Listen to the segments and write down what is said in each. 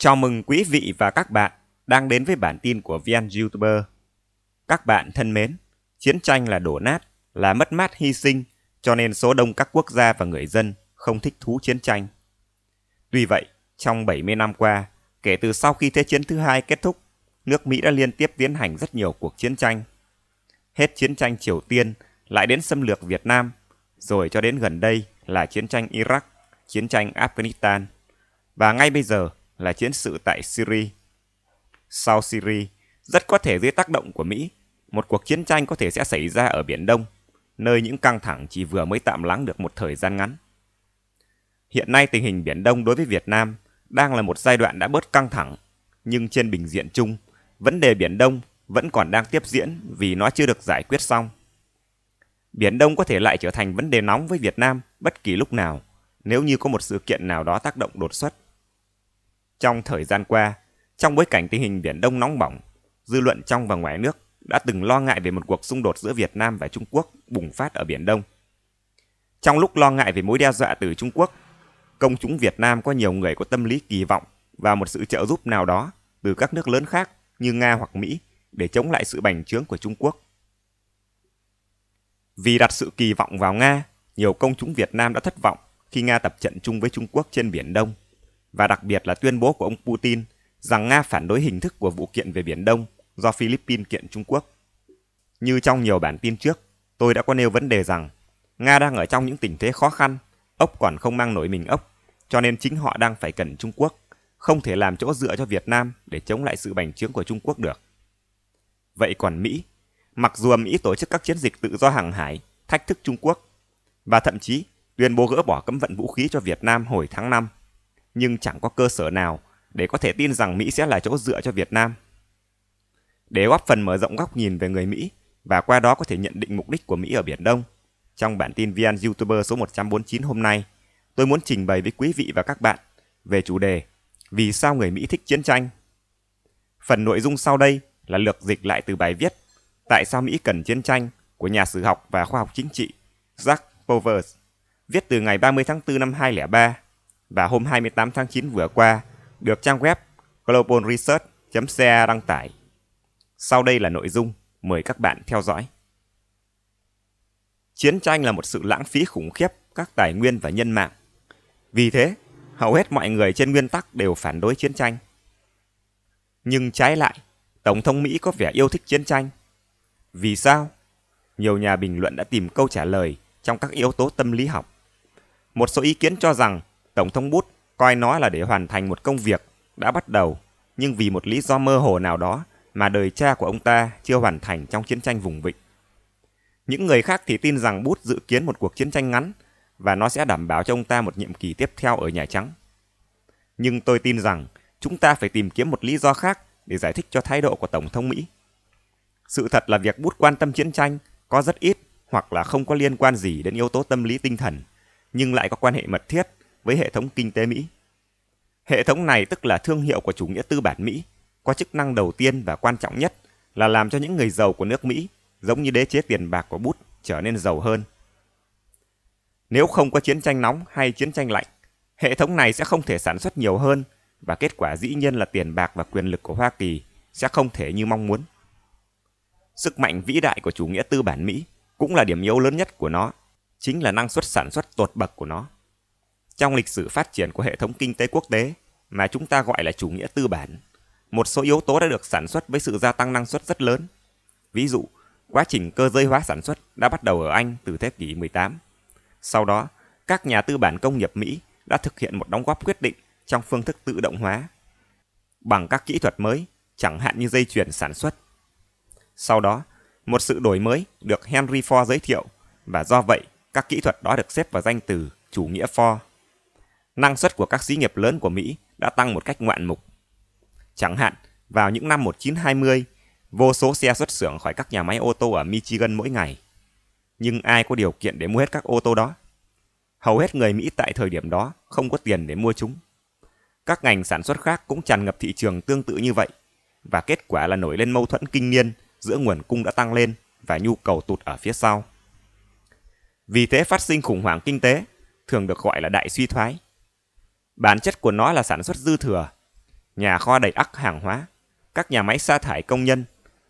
Chào mừng quý vị và các bạn đang đến với bản tin của VN YouTuber. Các bạn thân mến, chiến tranh là đổ nát, là mất mát hy sinh, cho nên số đông các quốc gia và người dân không thích thú chiến tranh. Tuy vậy, trong 70 năm qua, kể từ sau khi Thế chiến thứ hai kết thúc, nước Mỹ đã liên tiếp tiến hành rất nhiều cuộc chiến tranh. Hết chiến tranh Triều Tiên, lại đến xâm lược Việt Nam, rồi cho đến gần đây là chiến tranh Iraq, chiến tranh Afghanistan. Và ngay bây giờ, là chiến sự tại Syria. Sau Syria, rất có thể dưới tác động của Mỹ, một cuộc chiến tranh có thể sẽ xảy ra ở Biển Đông, nơi những căng thẳng chỉ vừa mới tạm lắng được một thời gian ngắn. Hiện nay tình hình Biển Đông đối với Việt Nam đang là một giai đoạn đã bớt căng thẳng, nhưng trên bình diện chung, vấn đề Biển Đông vẫn còn đang tiếp diễn vì nó chưa được giải quyết xong. Biển Đông có thể lại trở thành vấn đề nóng với Việt Nam bất kỳ lúc nào nếu như có một sự kiện nào đó tác động đột xuất. Trong thời gian qua, trong bối cảnh tình hình Biển Đông nóng bỏng, dư luận trong và ngoài nước đã từng lo ngại về một cuộc xung đột giữa Việt Nam và Trung Quốc bùng phát ở Biển Đông. Trong lúc lo ngại về mối đe dọa từ Trung Quốc, công chúng Việt Nam có nhiều người có tâm lý kỳ vọng và một sự trợ giúp nào đó từ các nước lớn khác như Nga hoặc Mỹ để chống lại sự bành trướng của Trung Quốc. Vì đặt sự kỳ vọng vào Nga, nhiều công chúng Việt Nam đã thất vọng khi Nga tập trận chung với Trung Quốc trên Biển Đông và đặc biệt là tuyên bố của ông Putin rằng Nga phản đối hình thức của vụ kiện về Biển Đông do Philippines kiện Trung Quốc. Như trong nhiều bản tin trước, tôi đã có nêu vấn đề rằng Nga đang ở trong những tình thế khó khăn, ốc còn không mang nổi mình ốc, cho nên chính họ đang phải cần Trung Quốc, không thể làm chỗ dựa cho Việt Nam để chống lại sự bành trướng của Trung Quốc được. Vậy còn Mỹ, mặc dù Mỹ tổ chức các chiến dịch tự do hàng hải, thách thức Trung Quốc, và thậm chí tuyên bố gỡ bỏ cấm vận vũ khí cho Việt Nam hồi tháng 5, nhưng chẳng có cơ sở nào để có thể tin rằng Mỹ sẽ là chỗ dựa cho Việt Nam. Để góp phần mở rộng góc nhìn về người Mỹ và qua đó có thể nhận định mục đích của Mỹ ở Biển Đông, trong bản tin VN YouTuber số 149 hôm nay, tôi muốn trình bày với quý vị và các bạn về chủ đề Vì sao người Mỹ thích chiến tranh? Phần nội dung sau đây là lược dịch lại từ bài viết Tại sao Mỹ cần chiến tranh của nhà sử học và khoa học chính trị Jack Powers, viết từ ngày 30 tháng 4 năm 2003 và hôm 28 tháng 9 vừa qua được trang web Global Research.ca đăng tải. Sau đây là nội dung, mời các bạn theo dõi. Chiến tranh là một sự lãng phí khủng khiếp các tài nguyên và nhân mạng. Vì thế, hầu hết mọi người trên nguyên tắc đều phản đối chiến tranh. Nhưng trái lại, Tổng thống Mỹ có vẻ yêu thích chiến tranh. Vì sao? Nhiều nhà bình luận đã tìm câu trả lời trong các yếu tố tâm lý học. Một số ý kiến cho rằng Tổng thống Bút coi nó là để hoàn thành một công việc đã bắt đầu, nhưng vì một lý do mơ hồ nào đó mà đời cha của ông ta chưa hoàn thành trong chiến tranh vùng vịnh. Những người khác thì tin rằng Bút dự kiến một cuộc chiến tranh ngắn và nó sẽ đảm bảo cho ông ta một nhiệm kỳ tiếp theo ở Nhà Trắng. Nhưng tôi tin rằng chúng ta phải tìm kiếm một lý do khác để giải thích cho thái độ của Tổng thống Mỹ. Sự thật là việc Bút quan tâm chiến tranh có rất ít hoặc là không có liên quan gì đến yếu tố tâm lý tinh thần, nhưng lại có quan hệ mật thiết với hệ thống kinh tế Mỹ. Hệ thống này tức là thương hiệu của chủ nghĩa tư bản Mỹ, có chức năng đầu tiên và quan trọng nhất là làm cho những người giàu của nước Mỹ, giống như đế chế tiền bạc của Bút, trở nên giàu hơn. Nếu không có chiến tranh nóng hay chiến tranh lạnh, hệ thống này sẽ không thể sản xuất nhiều hơn và kết quả dĩ nhiên là tiền bạc và quyền lực của Hoa Kỳ sẽ không thể như mong muốn. Sức mạnh vĩ đại của chủ nghĩa tư bản Mỹ cũng là điểm yếu lớn nhất của nó, chính là năng suất sản xuất tột bậc của nó. Trong lịch sử phát triển của hệ thống kinh tế quốc tế mà chúng ta gọi là chủ nghĩa tư bản, một số yếu tố đã được sản xuất với sự gia tăng năng suất rất lớn. Ví dụ, quá trình cơ giới hóa sản xuất đã bắt đầu ở Anh từ thế kỷ 18. Sau đó, các nhà tư bản công nghiệp Mỹ đã thực hiện một đóng góp quyết định trong phương thức tự động hóa bằng các kỹ thuật mới, chẳng hạn như dây chuyền sản xuất. Sau đó, một sự đổi mới được Henry Ford giới thiệu và do vậy các kỹ thuật đó được xếp vào danh từ chủ nghĩa Ford năng suất của các xí nghiệp lớn của Mỹ đã tăng một cách ngoạn mục. Chẳng hạn, vào những năm 1920, vô số xe xuất xưởng khỏi các nhà máy ô tô ở Michigan mỗi ngày. Nhưng ai có điều kiện để mua hết các ô tô đó? Hầu hết người Mỹ tại thời điểm đó không có tiền để mua chúng. Các ngành sản xuất khác cũng tràn ngập thị trường tương tự như vậy, và kết quả là nổi lên mâu thuẫn kinh niên giữa nguồn cung đã tăng lên và nhu cầu tụt ở phía sau. Vì thế phát sinh khủng hoảng kinh tế, thường được gọi là đại suy thoái, Bản chất của nó là sản xuất dư thừa. Nhà kho đầy ắc hàng hóa, các nhà máy sa thải công nhân,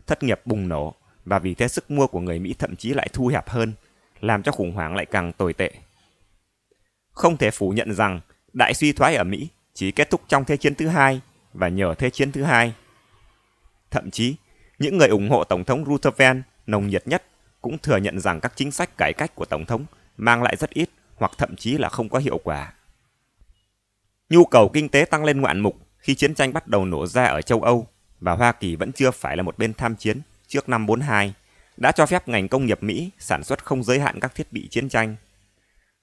thất nghiệp bùng nổ và vì thế sức mua của người Mỹ thậm chí lại thu hẹp hơn, làm cho khủng hoảng lại càng tồi tệ. Không thể phủ nhận rằng đại suy thoái ở Mỹ chỉ kết thúc trong Thế chiến thứ hai và nhờ Thế chiến thứ hai. Thậm chí, những người ủng hộ Tổng thống Roosevelt nồng nhiệt nhất cũng thừa nhận rằng các chính sách cải cách của Tổng thống mang lại rất ít hoặc thậm chí là không có hiệu quả. Nhu cầu kinh tế tăng lên ngoạn mục khi chiến tranh bắt đầu nổ ra ở châu Âu và Hoa Kỳ vẫn chưa phải là một bên tham chiến trước năm 42, đã cho phép ngành công nghiệp Mỹ sản xuất không giới hạn các thiết bị chiến tranh.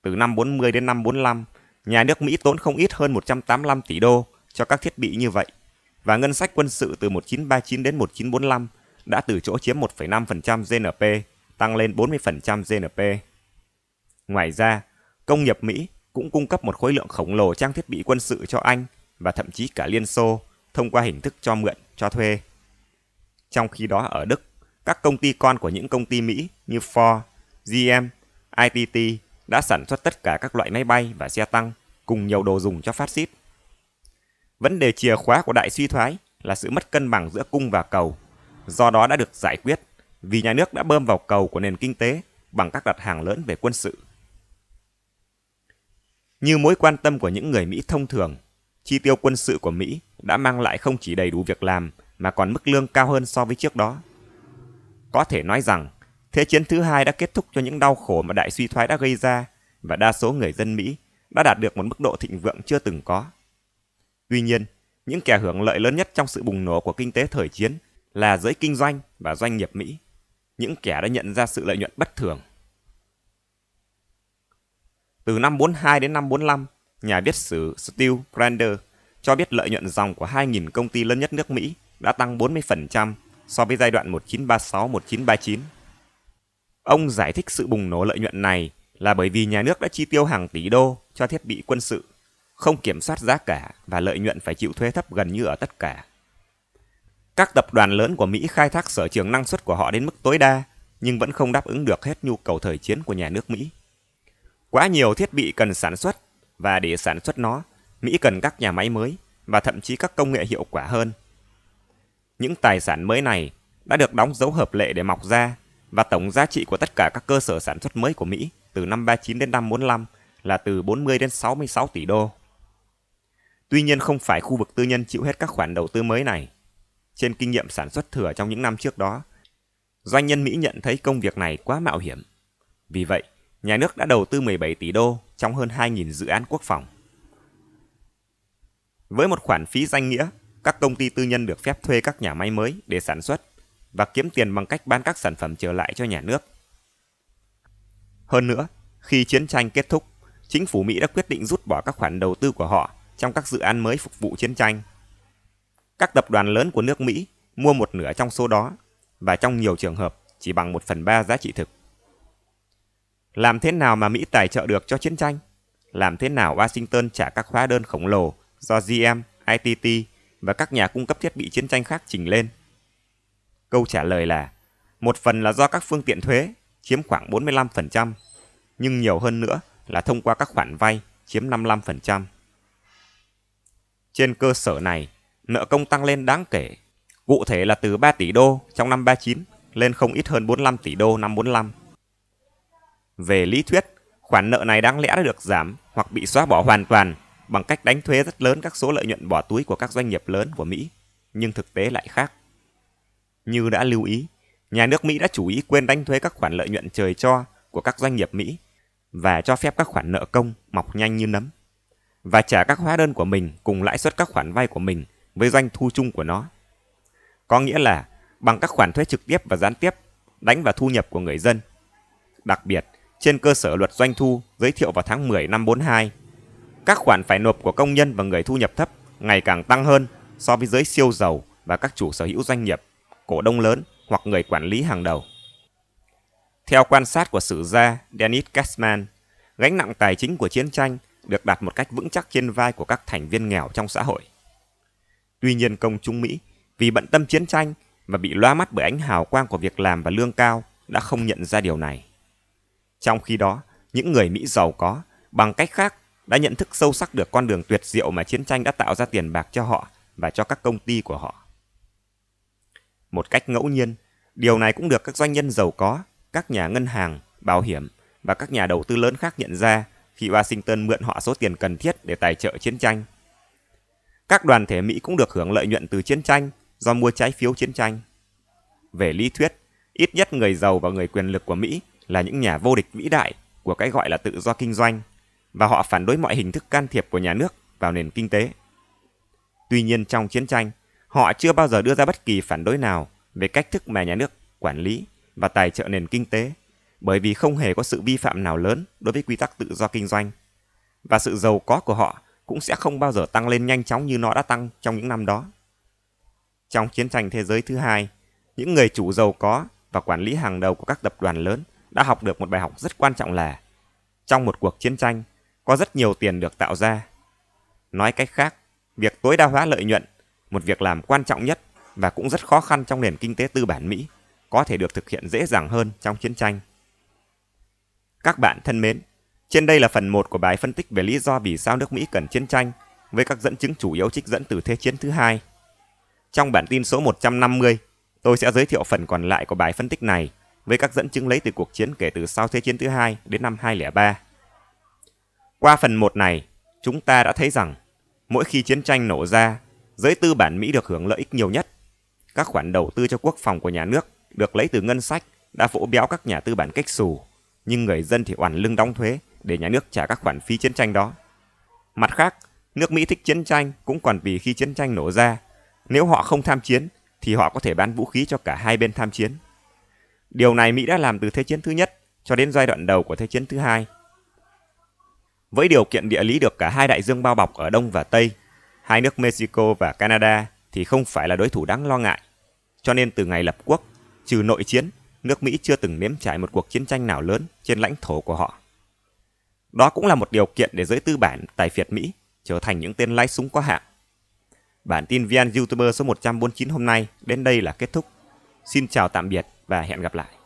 Từ năm 40 đến năm 45, nhà nước Mỹ tốn không ít hơn 185 tỷ đô cho các thiết bị như vậy, và ngân sách quân sự từ 1939 đến 1945 đã từ chỗ chiếm 1,5% GNP tăng lên 40% GNP. Ngoài ra, công nghiệp Mỹ cũng cung cấp một khối lượng khổng lồ trang thiết bị quân sự cho Anh và thậm chí cả Liên Xô thông qua hình thức cho mượn, cho thuê. Trong khi đó ở Đức, các công ty con của những công ty Mỹ như Ford, GM, ITT đã sản xuất tất cả các loại máy bay và xe tăng cùng nhiều đồ dùng cho phát xít. Vấn đề chìa khóa của đại suy thoái là sự mất cân bằng giữa cung và cầu, do đó đã được giải quyết vì nhà nước đã bơm vào cầu của nền kinh tế bằng các đặt hàng lớn về quân sự. Như mối quan tâm của những người Mỹ thông thường, chi tiêu quân sự của Mỹ đã mang lại không chỉ đầy đủ việc làm mà còn mức lương cao hơn so với trước đó. Có thể nói rằng, Thế chiến thứ hai đã kết thúc cho những đau khổ mà đại suy thoái đã gây ra và đa số người dân Mỹ đã đạt được một mức độ thịnh vượng chưa từng có. Tuy nhiên, những kẻ hưởng lợi lớn nhất trong sự bùng nổ của kinh tế thời chiến là giới kinh doanh và doanh nghiệp Mỹ, những kẻ đã nhận ra sự lợi nhuận bất thường. Từ năm 42 đến năm 45, nhà viết sử Steve Grander cho biết lợi nhuận dòng của 2.000 công ty lớn nhất nước Mỹ đã tăng 40% so với giai đoạn 1936-1939. Ông giải thích sự bùng nổ lợi nhuận này là bởi vì nhà nước đã chi tiêu hàng tỷ đô cho thiết bị quân sự, không kiểm soát giá cả và lợi nhuận phải chịu thuế thấp gần như ở tất cả. Các tập đoàn lớn của Mỹ khai thác sở trường năng suất của họ đến mức tối đa nhưng vẫn không đáp ứng được hết nhu cầu thời chiến của nhà nước Mỹ. Quá nhiều thiết bị cần sản xuất, và để sản xuất nó, Mỹ cần các nhà máy mới và thậm chí các công nghệ hiệu quả hơn. Những tài sản mới này đã được đóng dấu hợp lệ để mọc ra và tổng giá trị của tất cả các cơ sở sản xuất mới của Mỹ từ năm 39 đến năm 45 là từ 40 đến 66 tỷ đô. Tuy nhiên không phải khu vực tư nhân chịu hết các khoản đầu tư mới này. Trên kinh nghiệm sản xuất thừa trong những năm trước đó, doanh nhân Mỹ nhận thấy công việc này quá mạo hiểm. Vì vậy, nhà nước đã đầu tư 17 tỷ đô trong hơn 2.000 dự án quốc phòng. Với một khoản phí danh nghĩa, các công ty tư nhân được phép thuê các nhà máy mới để sản xuất và kiếm tiền bằng cách bán các sản phẩm trở lại cho nhà nước. Hơn nữa, khi chiến tranh kết thúc, chính phủ Mỹ đã quyết định rút bỏ các khoản đầu tư của họ trong các dự án mới phục vụ chiến tranh. Các tập đoàn lớn của nước Mỹ mua một nửa trong số đó và trong nhiều trường hợp chỉ bằng một phần ba giá trị thực làm thế nào mà Mỹ tài trợ được cho chiến tranh? Làm thế nào Washington trả các hóa đơn khổng lồ do GM, ITT và các nhà cung cấp thiết bị chiến tranh khác trình lên? Câu trả lời là một phần là do các phương tiện thuế chiếm khoảng 45%, nhưng nhiều hơn nữa là thông qua các khoản vay chiếm 55%. Trên cơ sở này, nợ công tăng lên đáng kể, cụ thể là từ 3 tỷ đô trong năm 39 lên không ít hơn 45 tỷ đô năm 45. Về lý thuyết, khoản nợ này đáng lẽ đã được giảm hoặc bị xóa bỏ hoàn toàn bằng cách đánh thuế rất lớn các số lợi nhuận bỏ túi của các doanh nghiệp lớn của Mỹ, nhưng thực tế lại khác. Như đã lưu ý, nhà nước Mỹ đã chủ ý quên đánh thuế các khoản lợi nhuận trời cho của các doanh nghiệp Mỹ và cho phép các khoản nợ công mọc nhanh như nấm và trả các hóa đơn của mình cùng lãi suất các khoản vay của mình với doanh thu chung của nó. Có nghĩa là bằng các khoản thuế trực tiếp và gián tiếp đánh vào thu nhập của người dân. Đặc biệt, trên cơ sở luật doanh thu giới thiệu vào tháng 10 năm 42. Các khoản phải nộp của công nhân và người thu nhập thấp ngày càng tăng hơn so với giới siêu giàu và các chủ sở hữu doanh nghiệp, cổ đông lớn hoặc người quản lý hàng đầu. Theo quan sát của sử gia Dennis Kasman, gánh nặng tài chính của chiến tranh được đặt một cách vững chắc trên vai của các thành viên nghèo trong xã hội. Tuy nhiên công chúng Mỹ vì bận tâm chiến tranh và bị loa mắt bởi ánh hào quang của việc làm và lương cao đã không nhận ra điều này. Trong khi đó, những người Mỹ giàu có, bằng cách khác, đã nhận thức sâu sắc được con đường tuyệt diệu mà chiến tranh đã tạo ra tiền bạc cho họ và cho các công ty của họ. Một cách ngẫu nhiên, điều này cũng được các doanh nhân giàu có, các nhà ngân hàng, bảo hiểm và các nhà đầu tư lớn khác nhận ra khi Washington mượn họ số tiền cần thiết để tài trợ chiến tranh. Các đoàn thể Mỹ cũng được hưởng lợi nhuận từ chiến tranh do mua trái phiếu chiến tranh. Về lý thuyết, ít nhất người giàu và người quyền lực của Mỹ là những nhà vô địch vĩ đại của cái gọi là tự do kinh doanh và họ phản đối mọi hình thức can thiệp của nhà nước vào nền kinh tế. Tuy nhiên trong chiến tranh, họ chưa bao giờ đưa ra bất kỳ phản đối nào về cách thức mà nhà nước quản lý và tài trợ nền kinh tế bởi vì không hề có sự vi phạm nào lớn đối với quy tắc tự do kinh doanh. Và sự giàu có của họ cũng sẽ không bao giờ tăng lên nhanh chóng như nó đã tăng trong những năm đó. Trong chiến tranh thế giới thứ hai, những người chủ giàu có và quản lý hàng đầu của các tập đoàn lớn đã học được một bài học rất quan trọng là trong một cuộc chiến tranh có rất nhiều tiền được tạo ra. Nói cách khác, việc tối đa hóa lợi nhuận, một việc làm quan trọng nhất và cũng rất khó khăn trong nền kinh tế tư bản Mỹ, có thể được thực hiện dễ dàng hơn trong chiến tranh. Các bạn thân mến, trên đây là phần 1 của bài phân tích về lý do vì sao nước Mỹ cần chiến tranh với các dẫn chứng chủ yếu trích dẫn từ Thế chiến thứ hai. Trong bản tin số 150, tôi sẽ giới thiệu phần còn lại của bài phân tích này với các dẫn chứng lấy từ cuộc chiến kể từ sau Thế chiến thứ hai đến năm 2003. Qua phần 1 này, chúng ta đã thấy rằng mỗi khi chiến tranh nổ ra, giới tư bản Mỹ được hưởng lợi ích nhiều nhất. Các khoản đầu tư cho quốc phòng của nhà nước được lấy từ ngân sách đã vỗ béo các nhà tư bản cách xù, nhưng người dân thì oằn lưng đóng thuế để nhà nước trả các khoản phí chiến tranh đó. Mặt khác, nước Mỹ thích chiến tranh cũng còn vì khi chiến tranh nổ ra, nếu họ không tham chiến thì họ có thể bán vũ khí cho cả hai bên tham chiến. Điều này Mỹ đã làm từ Thế chiến thứ nhất cho đến giai đoạn đầu của Thế chiến thứ hai. Với điều kiện địa lý được cả hai đại dương bao bọc ở Đông và Tây, hai nước Mexico và Canada thì không phải là đối thủ đáng lo ngại. Cho nên từ ngày lập quốc, trừ nội chiến, nước Mỹ chưa từng nếm trải một cuộc chiến tranh nào lớn trên lãnh thổ của họ. Đó cũng là một điều kiện để giới tư bản tài phiệt Mỹ trở thành những tên lái súng có hạng. Bản tin VN YouTuber số 149 hôm nay đến đây là kết thúc. Xin chào tạm biệt và hẹn gặp lại